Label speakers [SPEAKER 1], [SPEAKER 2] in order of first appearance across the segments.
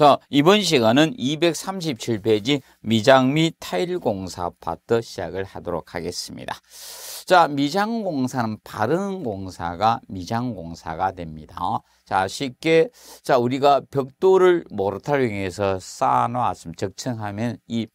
[SPEAKER 1] 자, 이번 시간은 237페이지 미장 미 타일공사 파트 시작을 하도록 하겠습니다. 자, 미장공사는 바른 공사가 미장공사가 됩니다. 자, 쉽게 자, 우리가 벽돌을 모르타로 이서 쌓아 놓았으면 적층하면 이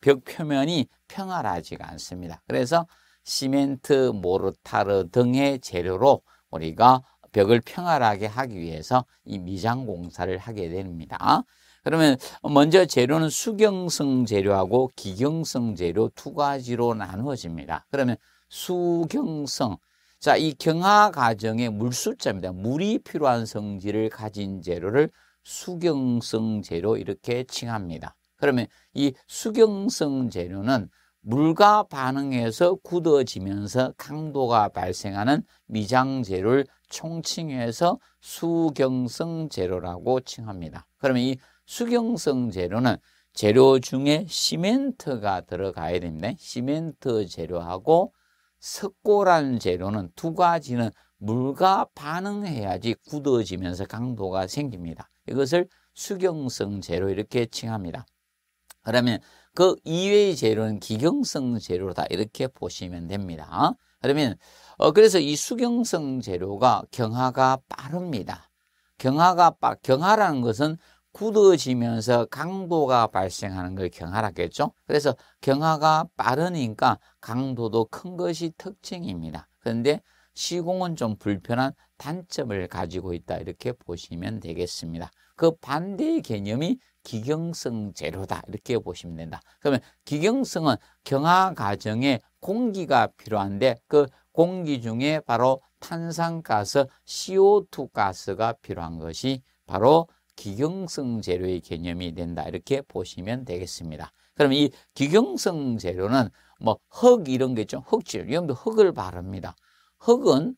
[SPEAKER 1] 벽 표면이 평활하지가 않습니다. 그래서 시멘트, 모르타르 등의 재료로 우리가 벽을 평활하게 하기 위해서 이 미장공사를 하게 됩니다. 그러면 먼저 재료는 수경성 재료하고 기경성 재료 두 가지로 나누어집니다. 그러면 수경성 자, 이 경화 과정의 물술자입니다. 물이 필요한 성질을 가진 재료를 수경성 재료 이렇게 칭합니다. 그러면 이 수경성 재료는 물과 반응해서 굳어지면서 강도가 발생하는 미장 재료를 총칭해서 수경성 재료라고 칭합니다. 그러면 이 수경성 재료는 재료 중에 시멘트가 들어가야 됩니다. 시멘트 재료하고 석고라는 재료는 두 가지는 물과 반응해야지 굳어지면서 강도가 생깁니다. 이것을 수경성 재료 이렇게 칭합니다. 그러면 그 이외의 재료는 기경성 재료다 이렇게 보시면 됩니다. 그러면 어 그래서 이 수경성 재료가 경화가 빠릅니다. 경화가 빠 경화라는 것은 굳어지면서 강도가 발생하는 걸 경화라겠죠. 그래서 경화가 빠르니까 강도도 큰 것이 특징입니다. 그런데 시공은 좀 불편한 단점을 가지고 있다 이렇게 보시면 되겠습니다. 그 반대의 개념이 기경성 재료다 이렇게 보시면 된다. 그러면 기경성은 경화 과정에 공기가 필요한데 그 공기 중에 바로 탄산가스 CO2 가스가 필요한 것이 바로 기경성 재료의 개념이 된다 이렇게 보시면 되겠습니다. 그럼 이 기경성 재료는 뭐 흙 이런 게 있죠. 흙질 이런 도 흙을 바릅니다. 흙은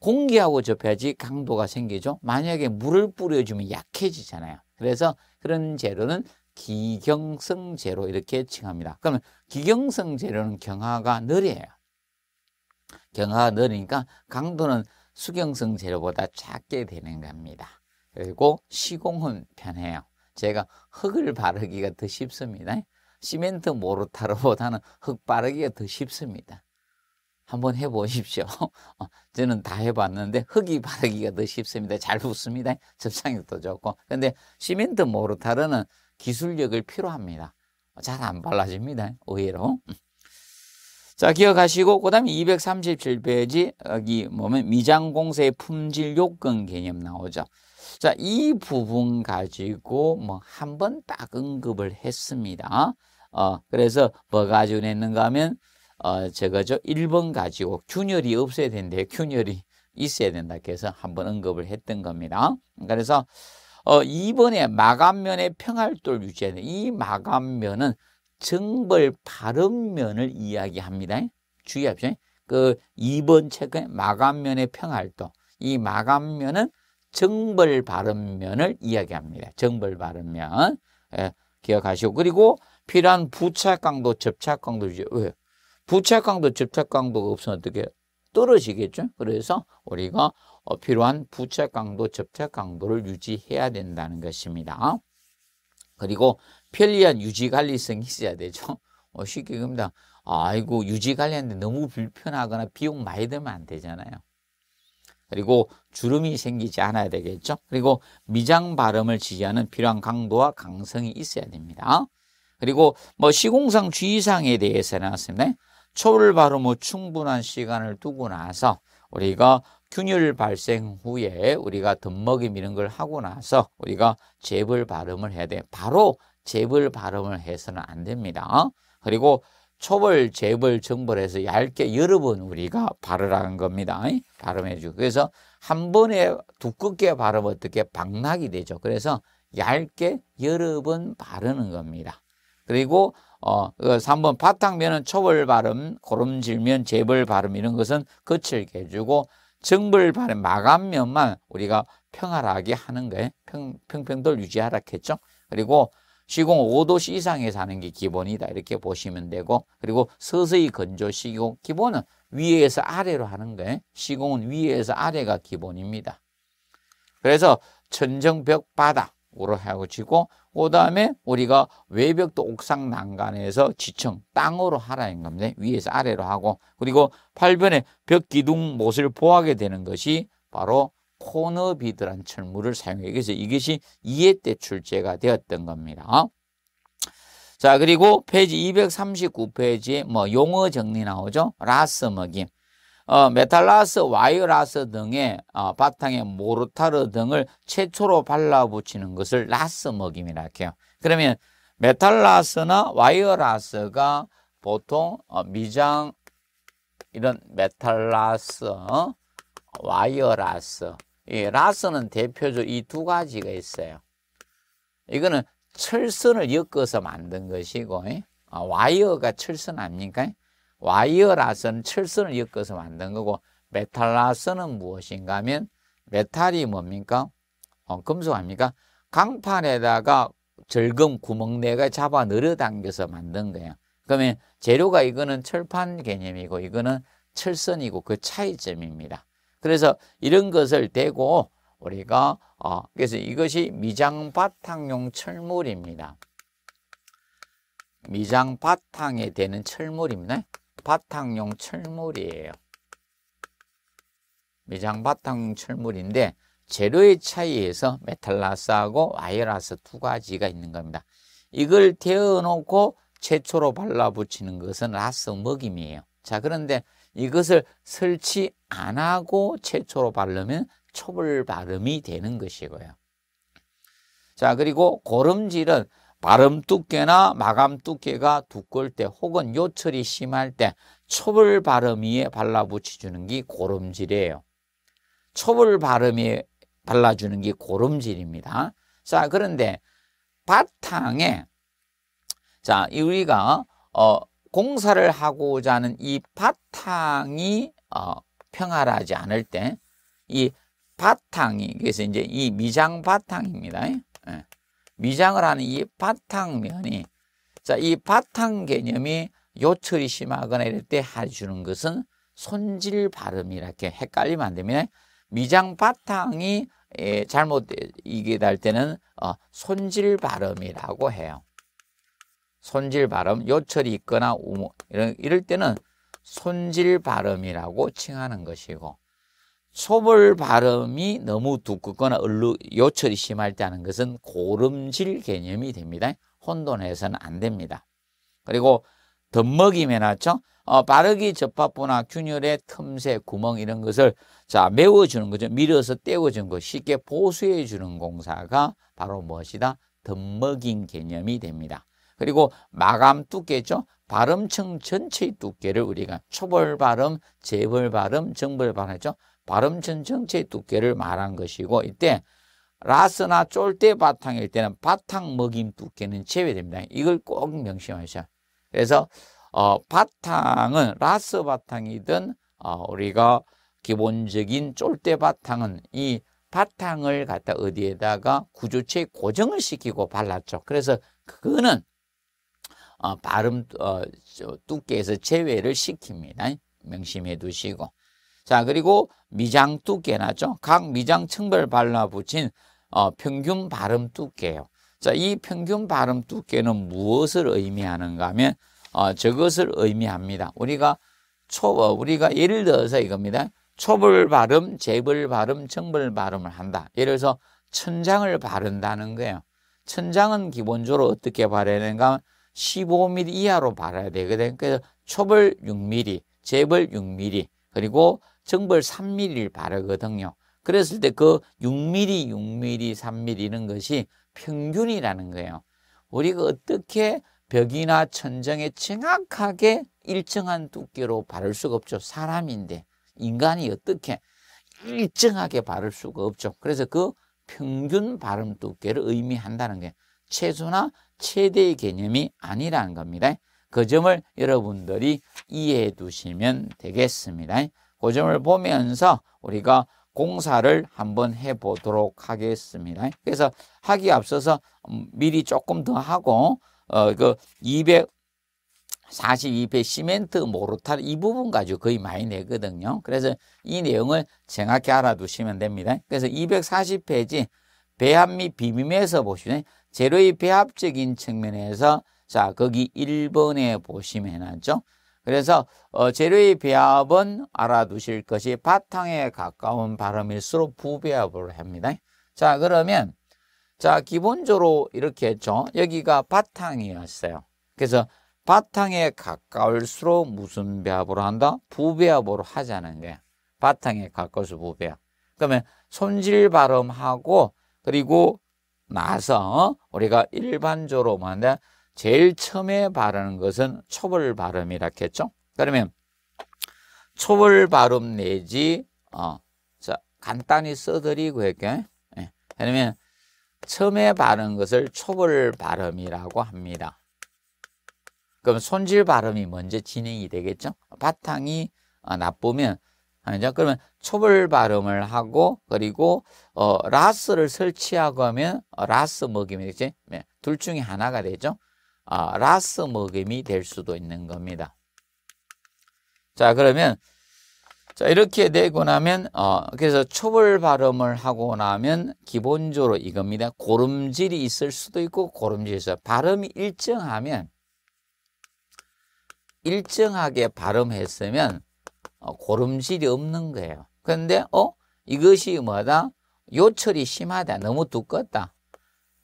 [SPEAKER 1] 공기하고 접해야지 강도가 생기죠. 만약에 물을 뿌려주면 약해지잖아요. 그래서 그런 재료는 기경성 재료 이렇게 칭합니다. 그러면 기경성 재료는 경화가 느려요. 경화가 느리니까 강도는 수경성 재료보다 작게 되는 겁니다. 그리고 시공은 편해요. 제가 흙을 바르기가 더 쉽습니다. 시멘트 모르타르보다는 흙 바르기가 더 쉽습니다. 한번 해보십시오. 어, 저는 다 해봤는데 흙이 바르기가 더 쉽습니다. 잘 붙습니다. 접착력도 좋고. 근데 시멘트 모르타르는 기술력을 필요합니다. 잘 안 발라집니다. 의외로. 자 기억하시고 그 다음에 237페이지 여기 어, 보면 미장공세의 품질 요건 개념 나오죠. 자, 이 부분 가지고 뭐한번딱 언급을 했습니다. 어, 그래서 뭐 가지고 냈는가 하면 어, 저거죠. 1번 가지고 균열이 없어야 된대. 균열이 있어야 된다. 그래서 한번 언급을 했던 겁니다. 그래서 어, 2번에 마감면의 평활도를 유지하는 이 마감면은 정벌 발음면을 이야기합니다. 주의합시다그 2번 책은 마감면의 평활도. 이 마감면은 정벌 발음면을 이야기합니다. 정벌 발음면 예, 기억하시고 그리고 필요한 부착강도, 접착강도죠. 왜? 부착강도, 접착강도가 없으면 어떻게 떨어지겠죠? 그래서 우리가 어, 필요한 부착강도, 접착강도를 유지해야 된다는 것입니다. 그리고 편리한 유지관리성이 있어야 되죠. 어, 쉽게 얘기합니다. 아이고 유지관리하는데 너무 불편하거나 비용 많이 들면 안 되잖아요. 그리고 주름이 생기지 않아야 되겠죠. 그리고 미장 발음을 지지하는 필요한 강도와 강성이 있어야 됩니다. 그리고 뭐 시공상 주의사항에 대해서 나왔습니다. 초를 발음후 충분한 시간을 두고 나서 우리가 균열 발생 후에 우리가 덤먹임 이런 걸 하고 나서 우리가 재벌 발음을 해야 돼. 바로 재벌 발음을 해서는 안 됩니다. 그리고 초벌, 재벌, 정벌해서 얇게 여러 번 우리가 발음하는 겁니다. 발음해 주고. 그래서 한 번에 두껍게 발음 어떻게 박락이 되죠. 그래서 얇게 여러 번 바르는 겁니다. 그리고 어, 3번 그 바탕면은 초벌 발음, 고름질면, 재벌 발음 이런 것은 거칠게 해주고 정벌 발음, 마감면만 우리가 평활하게 하는 거예요. 평, 평평도를 유지하라 했죠. 그리고 시공 5도씨 이상에서 하는 게 기본이다 이렇게 보시면 되고 그리고 서서히 건조 시공 기본은 위에서 아래로 하는 거예요. 시공은 위에서 아래가 기본입니다. 그래서 천정벽 바닥으로 해가지고그 다음에 우리가 외벽도 옥상 난간에서 지층 땅으로 하라는 겁니다. 위에서 아래로 하고 그리고 팔변에 벽 기둥 못을 보하게 되는 것이 바로 코너비드란 철물을 사용해요. 그래서 이것이 이해대출제가 되었던 겁니다. 자 그리고 페이지 239페이지에 뭐 용어 정리 나오죠. 라스 먹임. 어, 메탈라스, 와이어라스 등의 어, 바탕에 모르타르 등을 최초로 발라붙이는 것을 라스 먹임이라 해요. 그러면 메탈라스나 와이어라스가 보통 어, 미장 이런 메탈라스, 어, 와이어라스 이 라스는 대표적 이두 가지가 있어요. 이거는 철선을 엮어서 만든 것이고 아, 와이어가 철선 아닙니까? 와이어 라스는 철선을 엮어서 만든 거고 메탈 라스는 무엇인가 하면 메탈이 뭡니까? 어, 금속 아닙니까? 강판에다가 절금 구멍내가 네 잡아 늘어당겨서 만든 거예요. 그러면 재료가 이거는 철판 개념이고 이거는 철선이고 그 차이점입니다. 그래서 이런 것을 대고 우리가 어, 그래서 이것이 미장 바탕용 철물입니다. 미장 바탕에 되는 철물입니다. 바탕용 철물이에요. 미장 바탕용 철물인데 재료의 차이에서 메탈라스하고 와이라스두 가지가 있는 겁니다. 이걸 데워놓고 최초로 발라붙이는 것은 라스 먹임이에요. 자 그런데 이것을 설치 안 하고 최초로 바르면 초벌 발음이 되는 것이고요. 자 그리고 고름질은 발음 두께나 마감 두께가 두꺼울 때 혹은 요철이 심할 때 초벌 발음 위에 발라붙여주는 게 고름질이에요. 초벌 발음 위에 발라주는 게 고름질입니다. 자 그런데 바탕에 자 우리가 어 공사를 하고자 하는 이 바탕이 어, 평활하지 않을 때 이 바탕이 그래서 이제 이 미장 바탕입니다. 예. 미장을 하는 이 바탕면이 자 이 바탕 개념이 요철이 심하거나 이럴 때 해주는 것은 손질 발음 이렇게 헷갈리면 안 됩니다. 미장 바탕이 예, 잘못 이게 될 때는 어, 손질 발음이라고 해요. 손질 발음, 요철이 있거나 우모, 이런, 이럴 때는 손질 발음이라고 칭하는 것이고 소벌 발음이 너무 두껍거나 얼루, 요철이 심할 때 하는 것은 고름질 개념이 됩니다. 혼돈해서는 안 됩니다. 그리고 덧먹임에나 죠 어, 바르기 접합부나 균열의 틈새, 구멍 이런 것을 자 메워주는 거죠. 밀어서 떼워주는 것, 쉽게 보수해주는 공사가 바로 무엇이다? 덧먹인 개념이 됩니다. 그리고 마감 두께죠. 발음층 전체의 두께를 우리가 초벌 발음, 재벌 발음, 정벌 발음이죠. 발음층 전체의 두께를 말한 것이고 이때 라스나 쫄대 바탕일 때는 바탕 먹임 두께는 제외됩니다. 이걸 꼭 명심하셔야 그래서 어, 바탕은 라스 바탕이든 어, 우리가 기본적인 쫄대 바탕은 이 바탕을 갖다 어디에다가 구조체 고정을 시키고 발랐죠. 그래서 그거는 어, 발음 어, 두께에서 제외를 시킵니다. 명심해 두시고. 자 그리고 미장 두께나죠. 각 미장 층별 발라 붙인 어, 평균 발음 두께요. 자이 평균 발음 두께는 무엇을 의미하는가 하면 어, 저것을 의미합니다. 우리가 초 어, 우리가 예를 들어서 이겁니다. 초벌 발음, 재벌 발음, 정벌 발음을 한다. 예를 들어서 천장을 바른다는 거예요. 천장은 기본적으로 어떻게 바르는가? 15mm 이하로 발아야 되거든. 그래서 초벌 6mm, 재벌 6mm, 그리고 정벌 3mm를 바르거든요. 그랬을 때 그 6mm, 6mm, 3mm 이런 것이 평균이라는 거예요. 우리가 어떻게 벽이나 천정에 정확하게 일정한 두께로 바를 수가 없죠. 사람인데 인간이 어떻게 일정하게 바를 수가 없죠. 그래서 그 평균 발음 두께를 의미한다는 게 최소나 최대의 개념이 아니라는 겁니다. 그 점을 여러분들이 이해해 두시면 되겠습니다. 그 점을 보면서 우리가 공사를 한번 해보도록 하겠습니다. 그래서 하기 앞서서 음, 미리 조금 더 하고 어 그2 4 2페 시멘트 모르탈 이 부분 가지고 거의 많이 내거든요. 그래서 이 내용을 정확히 알아두시면 됩니다. 그래서 240페이지 배합 및 비빔에서 보시면 재료의 배합적인 측면에서 자 거기 1번에 보시면 하죠 그래서 어, 재료의 배합은 알아두실 것이 바탕에 가까운 발음일수록 부배합을 합니다. 자 그러면 자 기본적으로 이렇게 했죠. 여기가 바탕이었어요. 그래서 바탕에 가까울수록 무슨 배합으로 한다? 부배합으로 하자는 거야. 바탕에 가까울수록 부배합. 그러면 손질 발음하고 그리고 나서 우리가 일반적으로 말하는데 뭐 제일 처음에 바르는 것은 초벌 발음이라고 했죠. 그러면 초벌 발음 내지 어, 자, 간단히 써드리고 할게. 예. 그러면 처음에 바른 것을 초벌 발음이라고 합니다. 그럼 손질 발음이 먼저 진행이 되겠죠. 바탕이 나쁘면 어, 아 그러면 초벌 발음을 하고 그리고 어, 라스를 설치하고 하면 어, 라스 먹임이 되지. 네. 둘 중에 하나가 되죠. 아, 라스 먹임이 될 수도 있는 겁니다. 자 그러면 자 이렇게 되고 나면 어, 그래서 초벌 발음을 하고 나면 기본적으로 이겁니다. 고름질이 있을 수도 있고 고름질이 있어요. 발음이 일정하면 일정하게 발음했으면 어, 고름질이 없는 거예요. 그런데 어 이것이 뭐다? 요철이 심하다. 너무 두껍다.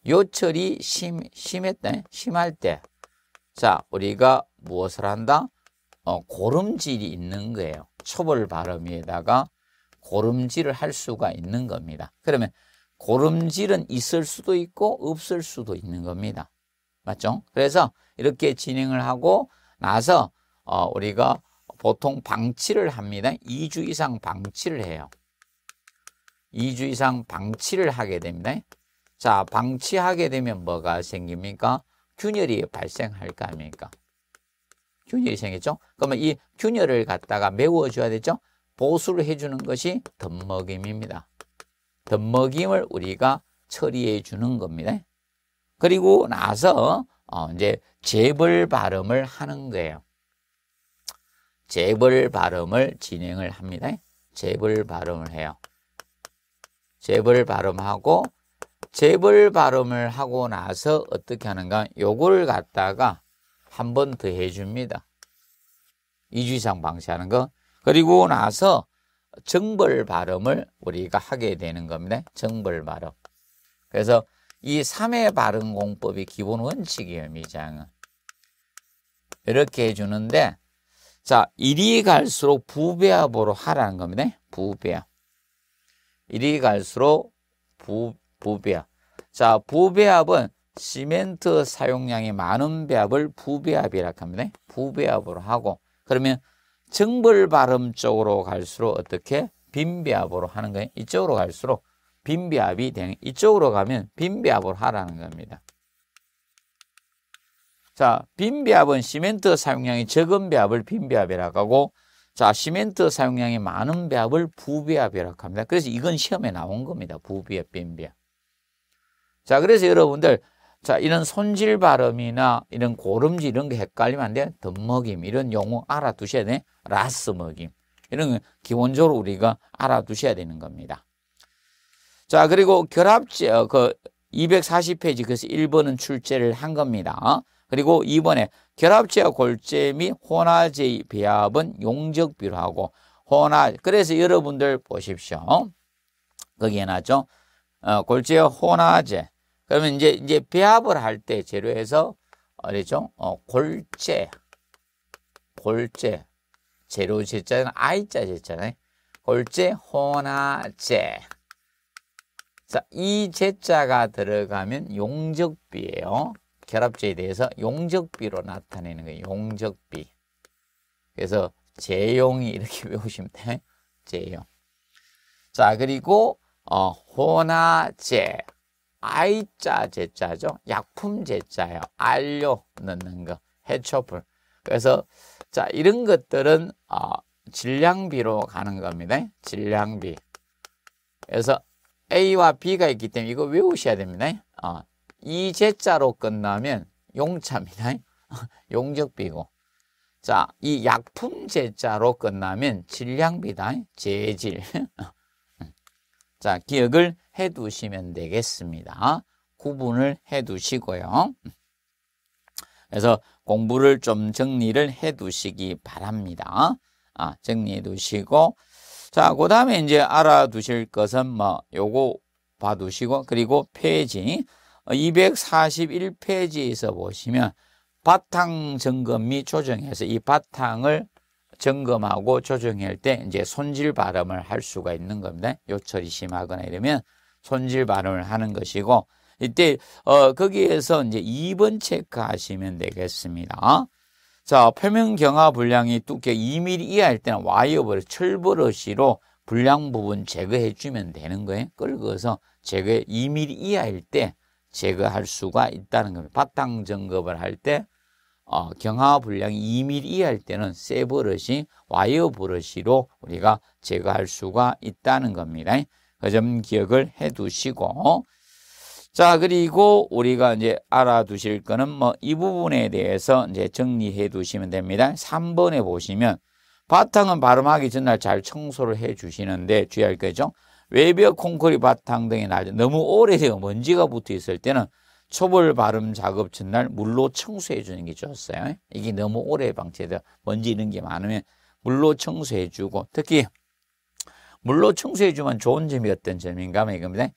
[SPEAKER 1] 요철이 심 심했다. 심할 때, 자 우리가 무엇을 한다? 어, 고름질이 있는 거예요. 초벌 발음에다가 고름질을 할 수가 있는 겁니다. 그러면 고름질은 있을 수도 있고 없을 수도 있는 겁니다. 맞죠? 그래서 이렇게 진행을 하고 나서 어, 우리가 보통 방치를 합니다. 2주 이상 방치를 해요. 2주 이상 방치를 하게 됩니다. 자, 방치하게 되면 뭐가 생깁니까? 균열이 발생할 거 아닙니까? 균열이 생겼죠? 그러면 이 균열을 갖다가 메워줘야 되죠? 보수를 해주는 것이 덧먹임입니다. 덧먹임을 우리가 처리해 주는 겁니다. 그리고 나서 어, 이제 재벌 발음을 하는 거예요. 재벌 발음을 진행을 합니다. 재벌 발음을 해요. 재벌 발음하고 재벌 발음을 하고 나서 어떻게 하는가 요걸 갖다가 한 번 더 해줍니다. 2주 이상 방치하는 거 그리고 나서 정벌 발음을 우리가 하게 되는 겁니다. 정벌 발음. 그래서 이3의 발음 공법이 기본 원칙이에요. 미장은. 이렇게 해주는데 자, 일이 갈수록 부배합으로 하라는 겁니다. 부배합. 일이 갈수록 부, 부배합. 자, 부배합은 시멘트 사용량이 많은 배합을 부배합이라고 합니다. 부배합으로 하고 그러면 정벌 발음 쪽으로 갈수록 어떻게 빈배합으로 하는 거예요. 이쪽으로 갈수록 빈배합이 되는 이쪽으로 가면 빈배합으로 하라는 겁니다. 자, 빈 배합은 시멘트 사용량이 적은 배합을 빈 배합이라고 하고 자, 시멘트 사용량이 많은 배합을 부배합이라고 합니다. 그래서 이건 시험에 나온 겁니다. 부배합, 빈 배합. 자, 그래서 여러분들 자, 이런 손질 발음이나 이런 고름지 이런 게 헷갈리면 안 돼. 덤먹임 이런 용어 알아두셔야 돼. 라스 먹임. 이런 건 기본적으로 우리가 알아두셔야 되는 겁니다. 자, 그리고 결합지 어, 그 240페이지 그래서 1번은 출제를 한 겁니다. 어? 그리고 이번에 결합체와 골재 및 혼화제의 배합은 용적비로 하고 혼화 그래서 여러분들 보십시오. 거기에 나죠. 어, 골재 혼화제. 그러면 이제 이제 배합을 할 때 재료에서 어디죠? 어, 골재 골재 재료 제자는 I자 제자잖아요. 골재 혼화제. 자, 이 제자가 들어가면 용적비예요. 결합제에 대해서 용적비로 나타내는 거예요. 용적비. 그래서 재용이 이렇게 외우시면 돼. 요재용 자, 그리고 어, 혼화제. I자 제자죠. 약품 제자예요. 알료 넣는 거. 해초불. 그래서 자, 이런 것들은 어, 질량비로 가는 겁니다. 질량비. 그래서 A와 B가 있기 때문에 이거 외우셔야 됩니다. 어, 이제자로 끝나면 용참이다 용적비고. 자, 이 약품 제자로 끝나면 질량비다. 재질. 자, 기억을 해 두시면 되겠습니다. 구분을 해 두시고요. 그래서 공부를 좀 정리를 해 두시기 바랍니다. 아, 정리해 두시고. 자, 그 다음에 이제 알아두실 것은 뭐, 요거 봐두시고, 그리고 페이지 241페이지에서 보시면 바탕 점검 및 조정해서 이 바탕을 점검하고 조정할 때 이제 손질 발음을 할 수가 있는 겁니다. 요철이 심하거나 이러면 손질 발음을 하는 것이고 이때 어 거기에서 이제 2번 체크하시면 되겠습니다. 자, 표면 경화 불량이 두께 2mm 이하일 때는 와이어버릇 철브러시로불량 부분 제거해 주면 되는 거예요. 끌어서 제거 2mm 이하일 때 제거할 수가 있다는 겁니다. 바탕 점검을 할때 어, 경화 분량이 2mm 이할 때는 쇠 버릇이 와이어 버릇이로 우리가 제거할 수가 있다는 겁니다. 그 점 기억을 해 두시고 자 그리고 우리가 이제 알아두실 거는 뭐 이 부분에 대해서 이제 정리해 두시면 됩니다. 3번에 보시면 바탕은 발음하기 전날 잘 청소를 해 주시는데 주의할 거죠. 외벽 콘크리 바탕 등의 낮은 너무 오래되어 먼지가 붙어 있을 때는 초벌 발음 작업 전날 물로 청소해 주는 게 좋았어요. 이게 너무 오래 방치돼서 먼지 있는 게 많으면 물로 청소해 주고 특히 물로 청소해 주면 좋은 점이 어떤 점인가 하면 이겁니다.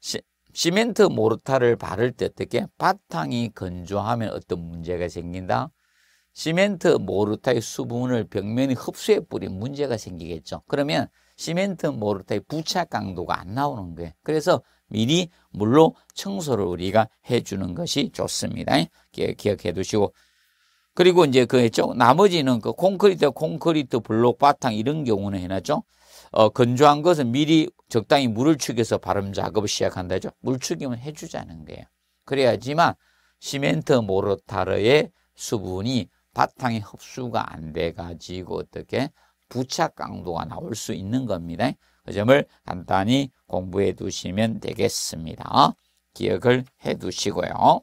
[SPEAKER 1] 시, 시멘트 모르타를 바를 때 어떻게 바탕이 건조하면 어떤 문제가 생긴다? 시멘트 모르타의 수분을 벽면에 흡수해 뿌린 문제가 생기겠죠. 그러면 시멘트 모르테 부착 강도가 안 나오는 거예요. 그래서 미리 물로 청소를 우리가 해주는 것이 좋습니다. 기억, 해 두시고. 그리고 이제 그했 나머지는 그 콘크리트, 콘크리트, 블록, 바탕 이런 경우는 해놨죠. 어, 건조한 것은 미리 적당히 물을 축여서 발음 작업을 시작한다죠. 물 축이면 해주자는 거예요. 그래야지만 시멘트 모르타르의 수분이 바탕에 흡수가 안 돼가지고 어떻게 부착 강도가 나올 수 있는 겁니다. 그 점을 간단히 공부해 두시면 되겠습니다. 기억을 해 두시고요.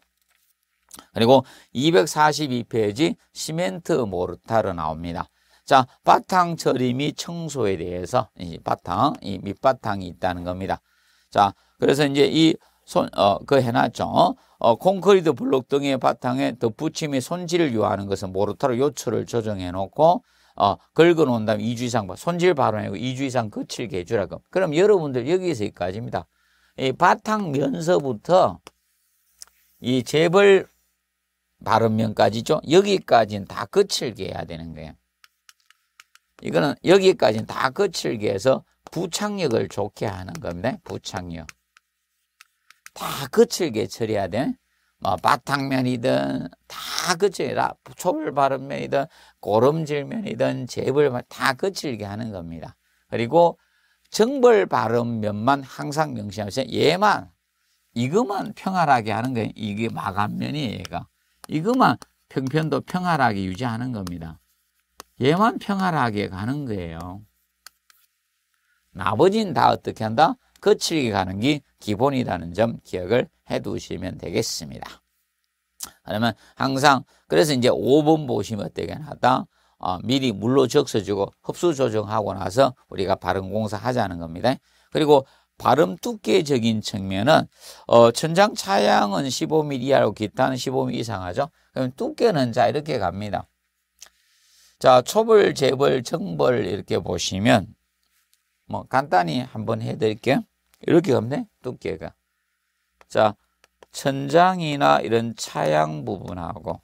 [SPEAKER 1] 그리고 242페이지 시멘트 모르타르 나옵니다. 자, 바탕 처리 및 청소에 대해서 이 바탕, 이 밑바탕이 있다는 겁니다. 자, 그래서 이제 이 손, 어, 그 해놨죠. 어, 콘크리트 블록 등의 바탕에 덧붙임이 손질을 요하는 것은 모르타르 요추을 조정해 놓고 어, 긁어 놓은 다음에 2주 이상 손질 바로 아니고 2주 이상 거칠게 해주라 그럼. 그럼 여러분들 여기서 여기까지입니다. 이 바탕 면서부터 이 재벌 바른면까지죠. 여기까지는 다 거칠게 해야 되는 거예요. 이거는 여기까지는 다 거칠게 해서 부착력을 좋게 하는 겁니다. 부착력. 다 거칠게 처리해야 돼. 뭐 바탕면이든 다 그치라 초벌 바른면이든 고름질면이든 재벌 다 그칠게 하는 겁니다. 그리고 정벌 바른면만 항상 명심하세요. 얘만 이것만 평활하게 하는 거예요. 이게 마감면이에요. 얘가. 이것만 평편도 평활하게 유지하는 겁니다. 얘만 평활하게 가는 거예요. 나머지는 다 어떻게 한다? 거칠게 가는 게 기본이라는 점 기억을 해두시면 되겠습니다. 그러면 항상 그래서 이제 5번 보시면 어떻게 나다 어, 미리 물로 적셔주고 흡수 조정하고 나서 우리가 발음 공사하자는 겁니다. 그리고 발음 두께적인 측면은 어, 천장 차양은 15mm 이하로 기타는 15mm 이상하죠. 그럼 두께는 자 이렇게 갑니다. 자 초벌, 재벌, 정벌 이렇게 보시면 뭐 간단히 한번 해드릴게요. 이렇게 없네 두께가 자 천장이나 이런 차양 부분하고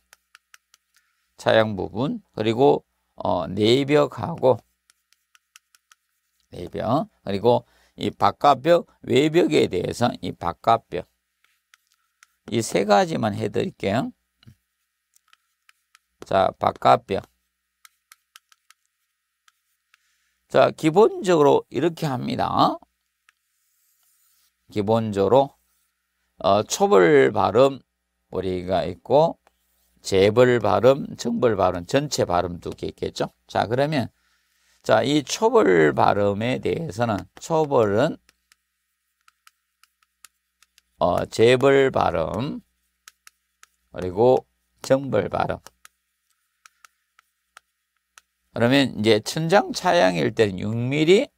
[SPEAKER 1] 차양 부분 그리고 어, 내벽하고 내벽 그리고 이 바깥벽 외벽에 대해서 이 바깥벽 이 세 가지만 해드릴게요 자 바깥벽 자 기본적으로 이렇게 합니다 기본적으로 어, 초벌 발음 우리가 있고 재벌 발음, 정벌 발음, 전체 발음 두 개 있겠죠. 자 그러면 자이 초벌 발음에 대해서는 초벌은 어, 재벌 발음 그리고 정벌 발음 그러면 이제 천장 차양일 때는 6mm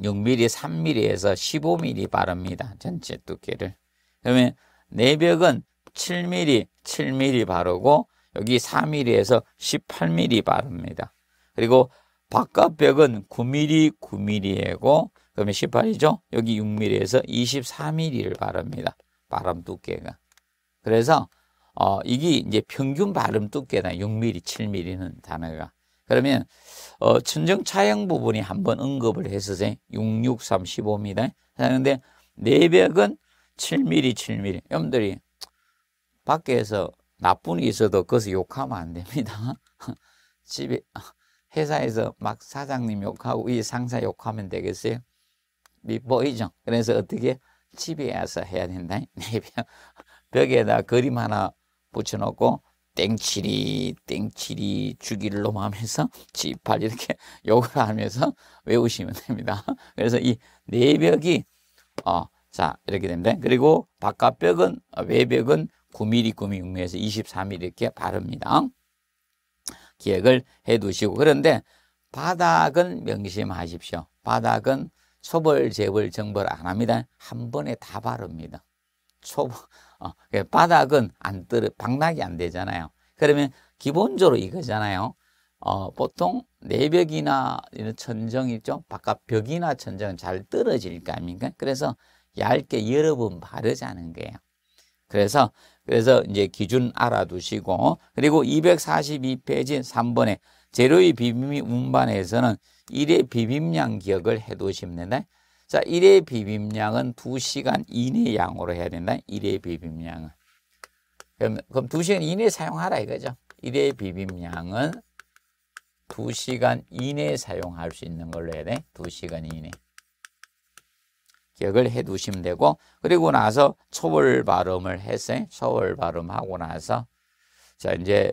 [SPEAKER 1] 6mm, 3mm에서 15mm 바릅니다. 전체 두께를. 그러면 내벽은 7mm, 7mm 바르고 여기 4mm에서 18mm 바릅니다. 그리고 바깥 벽은 9mm, 9mm이고 그러면 18이죠? 여기 6mm에서 24mm를 바릅니다. 바람 두께가. 그래서 어, 이게 이제 평균 바음 두께다. 6mm, 7mm는 단어가. 그러면 어, 천정 차형 부분이 한번 언급을 해서 663 15입니다. 하는데 내벽은 7mm 7mm. 여러분들이 밖에서 나쁜 게 있어도 거기서 욕하면 안 됩니다. 집에 회사에서 막 사장님 욕하고 이 상사 욕하면 되겠어요? 미 보이죠? 그래서 어떻게 집에 와서 해야 된다. 내 벽에다 그림 하나 붙여놓고 땡치리 땡치리 주기를 놈하면서 지팔 이렇게 욕을 하면서 외우시면 됩니다. 그래서 이 내벽이 어, 자 이렇게 됩니다. 그리고 바깥벽은 어, 외벽은 9mm, 9mm, 2 3 m m 이렇게 바릅니다. 기획을 해두시고 그런데 바닥은 명심하십시오. 바닥은 소벌 재벌, 정벌 안 합니다. 한 번에 다 바릅니다. 초보, 어, 그러니까 바닥은 안 떨어, 방락이안 되잖아요. 그러면 기본적으로 이거잖아요. 어, 보통 내벽이나 이런 천정이 좀 바깥 벽이나 천정은 잘 떨어질 거 아닙니까? 그래서 얇게 여러 번 바르자는 거예요. 그래서 그래서 이제 기준 알아두시고 그리고 242페이지 3번에 재료의 비빔이 운반에서는 1의 비빔량 기억을 해두시면 된다. 자, 1의 비빔량은 2시간 이내 양으로 해야 된다. 1의 비빔량은. 그럼, 그럼 2시간 이내 사용하라 이거죠. 1의 비빔량은 2시간 이내 사용할 수 있는 걸로 해야 돼. 2시간 이내. 기억을 해 두시면 되고 그리고 나서 초월 발음을 했어요. 초월 발음하고 나서 자 이제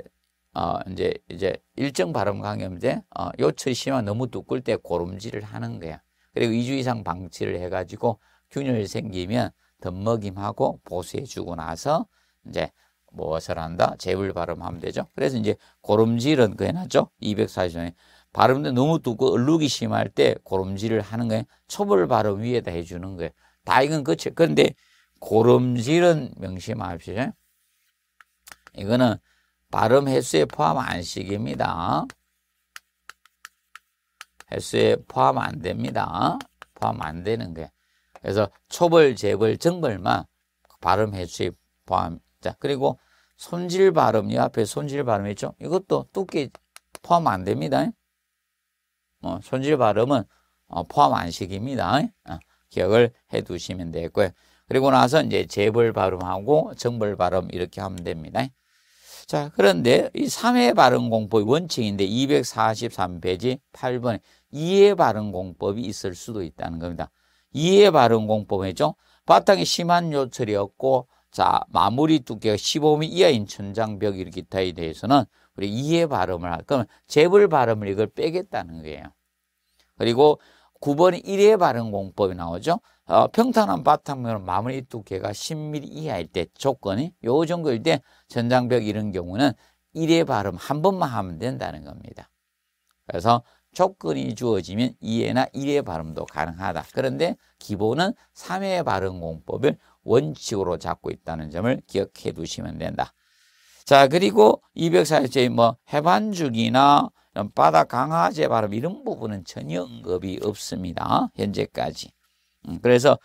[SPEAKER 1] 어 이제 이제 일정 발음 강염제 어 요철 심화 너무 두껍때 고름질을 하는 거야. 그리고 2주 이상 방치를 해가지고 균열이 생기면 덧먹임하고 보수해주고 나서 이제 무엇을 한다? 재불 발음하면 되죠. 그래서 이제 고름질은 그 해놨죠. 240년에. 발음도 너무 두고 얼룩이 심할 때 고름질을 하는 거예요. 초벌 발음 위에다 해주는 거예요. 다 이건 끝이에요. 그런데 고름질은 명심하십시오. 이거는 발음 횟수에 포함 안식입니다. 횟수에 포함 안 됩니다. 포함 안 되는 게. 그래서 초벌, 재벌, 정벌만 발음 횟수에 포함. 자, 그리고 손질 발음, 이 앞에 손질 발음 있죠? 이것도 두께 포함 안 됩니다. 어, 손질 발음은 어, 포함 안 시킵니다. 어, 기억을 해 두시면 되겠고요. 그리고 나서 이제 재벌 발음하고 정벌 발음 이렇게 하면 됩니다. 자, 그런데 이 3회 발음 공포의 원칙인데 243페이지 8번에 이해 발음 공법이 있을 수도 있다는 겁니다. 이해 발언 공법이죠. 바탕이 심한 요철이었고 자 마무리 두께가 15mm 이하인 천장벽 기타에 대해서는 우리 이해 발음을 할 거면 재벌 발음을 이걸 빼겠다는 거예요. 그리고 9번 1회 발음 공법이 나오죠. 어, 평탄한 바탕면 마무리 두께가 10mm 이하일 때 조건이 요 정도일 때 전장벽 이런 경우는 1회 발음 한 번만 하면 된다는 겁니다. 그래서 조건이 주어지면 2회나 1회 발음도 가능하다. 그런데 기본은 3회 발음 공법을 원칙으로 잡고 있다는 점을 기억해 두시면 된다. 자, 그리고 2 4 0쪽뭐 해반죽이나 바다 강화제 발음 이런 부분은 전혀 언급이 없습니다. 현재까지. 음, 그래서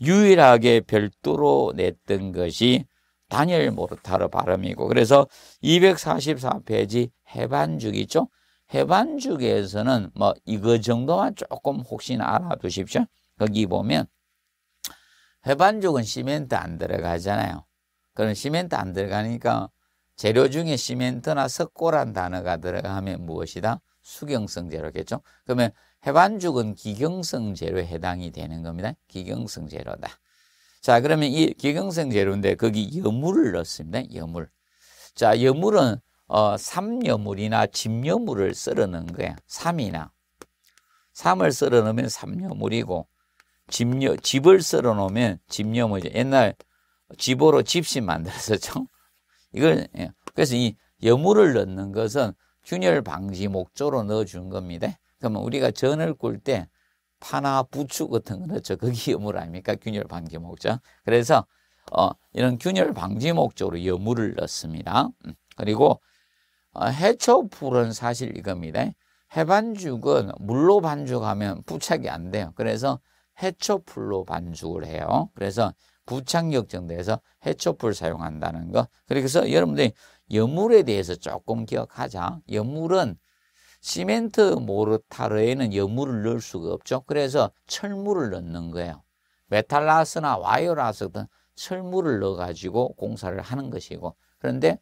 [SPEAKER 1] 유일하게 별도로 냈던 것이 단열 모르타르 발음이고 그래서 244페이지 해반죽이죠. 해반죽에서는 뭐 이거 정도만 조금 혹시나 알아두십시오. 거기 보면 해반죽은 시멘트 안 들어가잖아요. 그럼 시멘트 안 들어가니까 재료 중에 시멘트나 석고란 단어가 들어가면 무엇이다? 수경성 재료겠죠. 그러면 해반죽은 기경성 재료에 해당이 되는 겁니다. 기경성 재료다. 자, 그러면 이 기경성 재료인데 거기 여물을 넣습니다. 여물. 자, 여물은 어, 삼여물이나 집여물을 썰어 넣은 거야. 삼이나. 삼을 썰어 넣으면 삼여물이고 집여, 집을 썰어 놓으면 집여물이죠. 옛날 집으로 집시 만들었었죠. 이걸, 예. 그래서 이 여물을 넣는 것은 균열 방지 목조로 넣어준 겁니다. 그러면 우리가 전을 꿀 때 파나 부추 같은 거 넣죠. 그게 여물 아닙니까? 균열 방지 목조. 그래서 어, 이런 균열 방지 목조로 여물을 넣습니다. 음. 그리고 어, 해초 불은 사실 이겁니다. 해반죽은 물로 반죽하면 부착이 안 돼요. 그래서 해초풀로 반죽을 해요. 그래서 부착력 정도서 해초풀 사용한다는 거. 그래서 여러분들이 여물에 대해서 조금 기억하자. 여물은 시멘트 모르타르에는 여물을 넣을 수가 없죠. 그래서 철물을 넣는 거예요. 메탈라스나 와이어라스 등 철물을 넣어가지고 공사를 하는 것이고. 그런데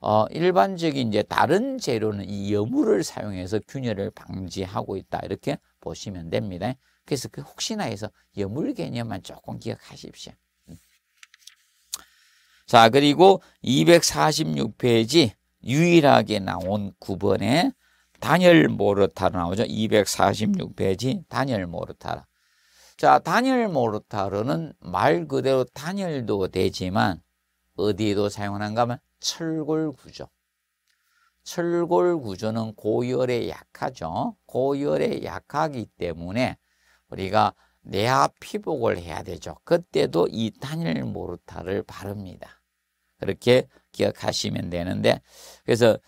[SPEAKER 1] 어, 일반적인 이제 다른 재료는 이 여물을 사용해서 균열을 방지하고 있다. 이렇게 보시면 됩니다. 그래서 그 혹시나 해서 여물 개념만 조금 기억하십시오. 음. 자, 그리고 246페이지 유일하게 나온 9번에 단열 모르타르 나오죠. 246페이지 단열 모르타르. 자, 단열 모르타르는 말 그대로 단열도 되지만 어디에도 사용하는가 하면 철골 구조. 철골 구조는 고열에 약하죠. 고열에 약하기 때문에 우리가 내하 피복을 해야 되죠. 그때도 이 단일 모르타를 바릅니다. 그렇게 기억하시면 되는데 그래서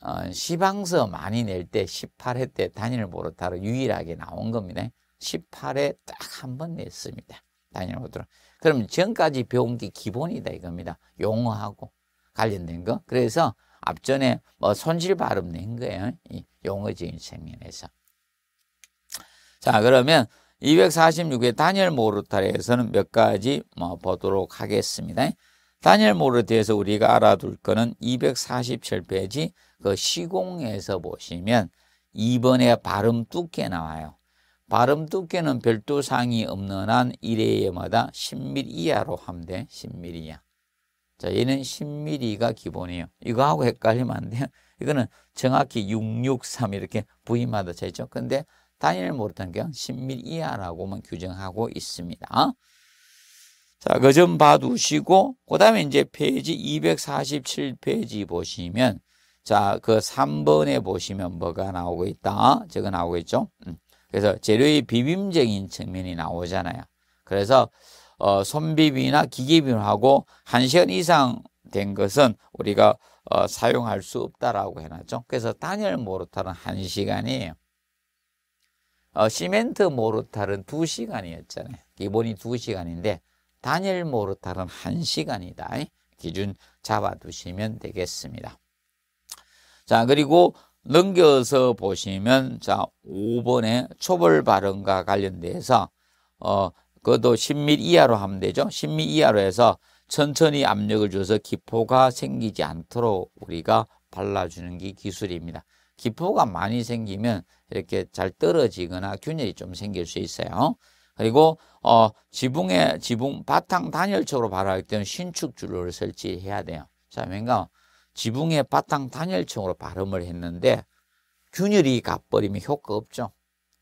[SPEAKER 1] 어, 시방서 많이 낼 때 18회 때 단일 모르타로 유일하게 나온 겁니다. 18회 딱 한 번 냈습니다. 단일 모르타. 그럼 지금까지 배운 게 기본이다 이겁니다. 용어하고 관련된 거. 그래서 앞전에 뭐손질발음낸 거예요. 용어적인 측면에서. 자, 그러면 246회 단열 모르타에서는 몇 가지 뭐 보도록 하겠습니다. 단열 모르타에서 우리가 알아둘 거는 247페이지 그 시공에서 보시면 2번에 발음 두께 나와요. 발음 두께는 별도 상이 없는 한 1회에마다 10mm 이하로 하면 10mm 이하. 자, 얘는 10mm가 기본이에요. 이거하고 헷갈리면 안 돼요. 이거는 정확히 663 이렇게 부위마다 재죠. 근데 단위를 모르는 경우 10mm 이하라고만 규정하고 있습니다. 자, 그 점 봐두시고, 그 다음에 이제 페이지 247페이지 보시면, 자, 그 3번에 보시면 뭐가 나오고 있다? 저거 나오고 있죠? 음. 그래서 재료의 비빔적인 측면이 나오잖아요. 그래서 어, 손비비나 기계비하고 한시간 이상 된 것은 우리가 어, 사용할 수 없다라고 해놨죠. 그래서 단열 모르타는 한시간이에요 어, 시멘트 모르타는 두시간이었잖아요 기본이 두시간인데 단열 모르타는 한시간이다 기준 잡아두시면 되겠습니다. 자, 그리고 넘겨서 보시면 자5번에 초벌 발언과 관련돼서 어, 그것도 10mm 이하로 하면 되죠. 10mm 이하로 해서 천천히 압력을 줘서 기포가 생기지 않도록 우리가 발라주는 게 기술입니다. 기포가 많이 생기면 이렇게 잘 떨어지거나 균열이 좀 생길 수 있어요. 그리고 어, 지붕에 지붕 바탕 단열적으로 발화할 때는 신축 줄로를 설치해야 돼요. 자, 그러니 지붕에 바탕 단열층으로 발음을 했는데 균열이 가버리면 효과 없죠.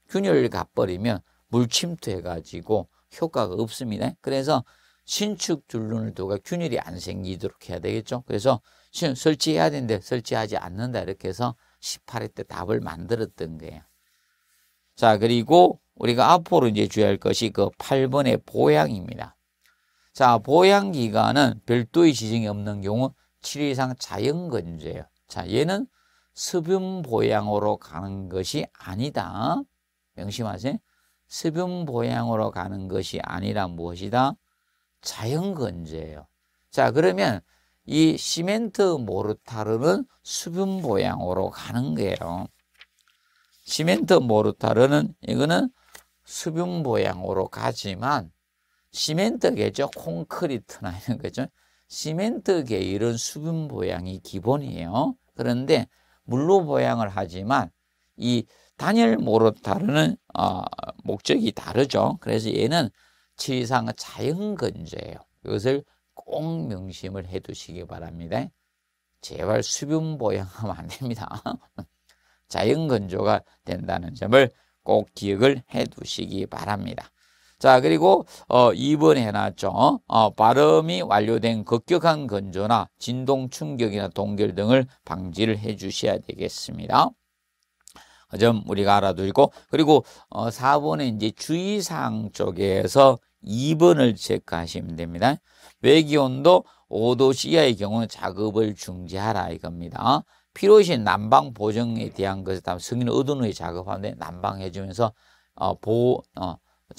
[SPEAKER 1] 균열이 가버리면 물 침투해가지고 효과가 없습니다. 그래서 신축 줄눈을도가 균열이 안 생기도록 해야 되겠죠. 그래서 설치해야 되는데 설치하지 않는다 이렇게 해서 18회 때 답을 만들었던 거예요. 자 그리고 우리가 앞으로 이제 주의할 것이 그 8번의 보양입니다. 자 보양기간은 별도의 지정이 없는 경우 7일 이상 자연건조예요. 자 얘는 수윤보양으로 가는 것이 아니다. 명심하세요. 수분 보양으로 가는 것이 아니라 무엇이다? 자연 건재예요. 자, 그러면 이 시멘트 모르타르는 수분 보양으로 가는 거예요. 시멘트 모르타르는 이거는 수분 보양으로 가지만 시멘트겠죠. 콘크리트나 이런 거죠. 시멘트계 이런 수분 보양이 기본이에요. 그런데 물로 보양을 하지만 이 단일 모로 다르는 어, 목적이 다르죠. 그래서 얘는 지상 자연건조예요 이것을 꼭 명심을 해두시기 바랍니다. 제발 수분 보양하면 안 됩니다. 자연건조가 된다는 점을 꼭 기억을 해두시기 바랍니다. 자 그리고 어 2번 해놨죠. 어, 발음이 완료된 급격한 건조나 진동 충격이나 동결 등을 방지를 해주셔야 되겠습니다. 점 우리가 알아두고 그리고 어 4번에 이제 주의사항 쪽에서 2번을 체크하시면 됩니다. 외기온도 5도 이하의 경우는 작업을 중지하라 이겁니다. 필요시 난방 보정에 대한 것에 따라 승인은 얻은 후에 작업하는데 난방해주면서 어, 보호, 어,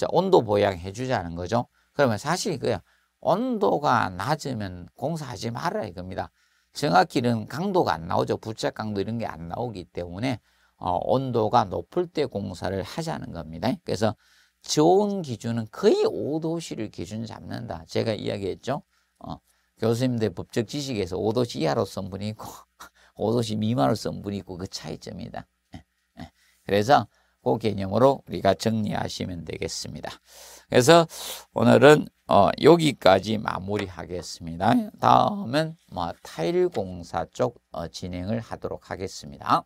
[SPEAKER 1] 온도 보양해주자는 거죠. 그러면 사실 그요 온도가 낮으면 공사하지 말라 이겁니다. 정확히는 강도가 안 나오죠. 부착 강도 이런 게 안 나오기 때문에 어, 온도가 높을 때 공사를 하자는 겁니다. 그래서 좋은 기준은 거의 5도씨를 기준 잡는다. 제가 이야기했죠. 어, 교수님들 법적 지식에서 5도씨 이하로 쓴 분이 있고 5도씨 미만으로 쓴 분이 있고 그 차이점이다. 예, 예. 그래서 그 개념으로 우리가 정리하시면 되겠습니다. 그래서 오늘은 어, 여기까지 마무리하겠습니다. 다음은 뭐 타일 공사 쪽 어, 진행을 하도록 하겠습니다.